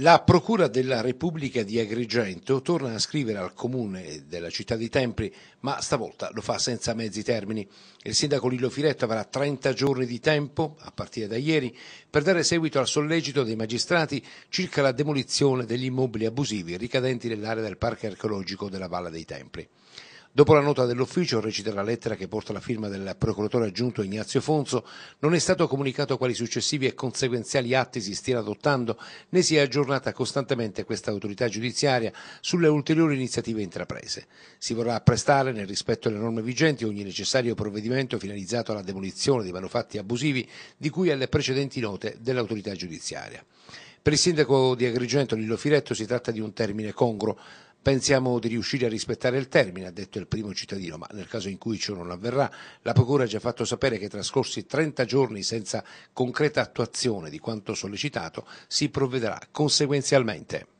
La Procura della Repubblica di Agrigento torna a scrivere al comune della città di Tempri, ma stavolta lo fa senza mezzi termini. Il sindaco Lillo Firetto avrà 30 giorni di tempo, a partire da ieri, per dare seguito al sollecito dei magistrati circa la demolizione degli immobili abusivi ricadenti nell'area del parco archeologico della Valle dei Tempri. Dopo la nota dell'ufficio, recita la lettera che porta la firma del procuratore aggiunto Ignazio Fonso, non è stato comunicato quali successivi e conseguenziali atti si stiano adottando, né si è aggiornata costantemente questa autorità giudiziaria sulle ulteriori iniziative intraprese. Si vorrà prestare, nel rispetto alle norme vigenti, ogni necessario provvedimento finalizzato alla demolizione dei manufatti abusivi di cui alle precedenti note dell'autorità giudiziaria. Per il sindaco di Agrigento Lillo Firetto si tratta di un termine congruo. Pensiamo di riuscire a rispettare il termine, ha detto il primo cittadino, ma nel caso in cui ciò non avverrà, la Procura ha già fatto sapere che trascorsi 30 giorni senza concreta attuazione di quanto sollecitato si provvederà conseguenzialmente.